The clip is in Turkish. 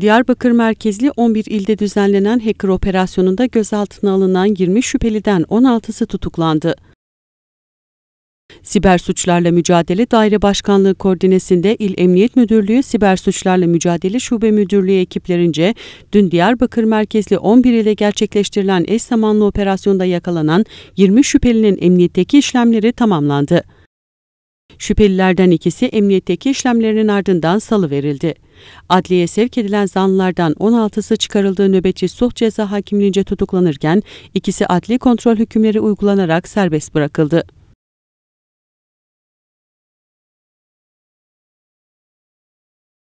Diyarbakır merkezli 11 ilde düzenlenen hacker operasyonunda gözaltına alınan 20 şüpheliden 16'sı tutuklandı. Siber Suçlarla Mücadele Daire Başkanlığı koordinesinde İl Emniyet Müdürlüğü Siber Suçlarla Mücadele Şube Müdürlüğü ekiplerince dün Diyarbakır merkezli 11 ile gerçekleştirilen eş zamanlı operasyonda yakalanan 20 şüphelinin emniyetteki işlemleri tamamlandı. Şüphelilerden ikisi emniyetteki işlemlerinin ardından salıverildi. Adliye sevk edilen zanlılardan 16'sı çıkarıldığı nöbetçi suh ceza hakimliğince tutuklanırken ikisi adli kontrol hükümleri uygulanarak serbest bırakıldı.